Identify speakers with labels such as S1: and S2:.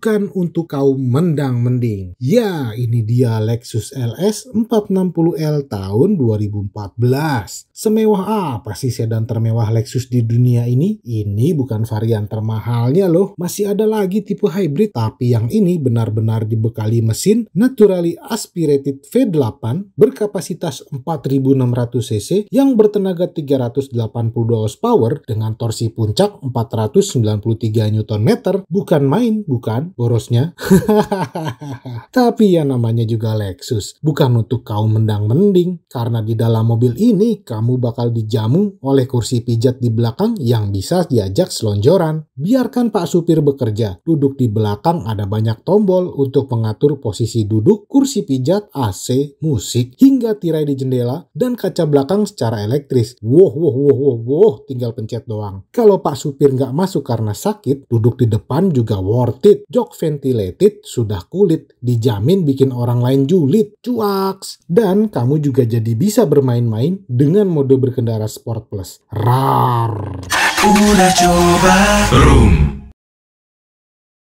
S1: bukan untuk kaum mendang-mending. Ya, ini dia Lexus LS 460L tahun 2014. Semewah apa sih sedan termewah Lexus di dunia ini? Ini bukan varian termahalnya loh. Masih ada lagi tipe hybrid, tapi yang ini benar-benar dibekali mesin naturally aspirated V8 berkapasitas 4600 cc yang bertenaga 382 horsepower dengan torsi puncak 493 Nm. Bukan main, bukan borosnya. Tapi ya namanya juga Lexus, bukan untuk kau mendang-mending. Karena di dalam mobil ini, kamu bakal dijamu oleh kursi pijat di belakang yang bisa diajak selonjoran. Biarkan Pak Supir bekerja. Duduk di belakang ada banyak tombol untuk mengatur posisi duduk, kursi pijat, AC, musik, hingga tirai di jendela, dan kaca belakang secara elektris. Wow, wow, wow, wow, wow, tinggal pencet doang. Kalau Pak Supir nggak masuk karena sakit, duduk di depan juga worth it. Jok ventilated, sudah kulit. Dijamin bikin orang lain julid. Cuaks! Dan kamu juga jadi bisa bermain-main dengan mode berkendara Sport Plus. Rar! una giova. Room.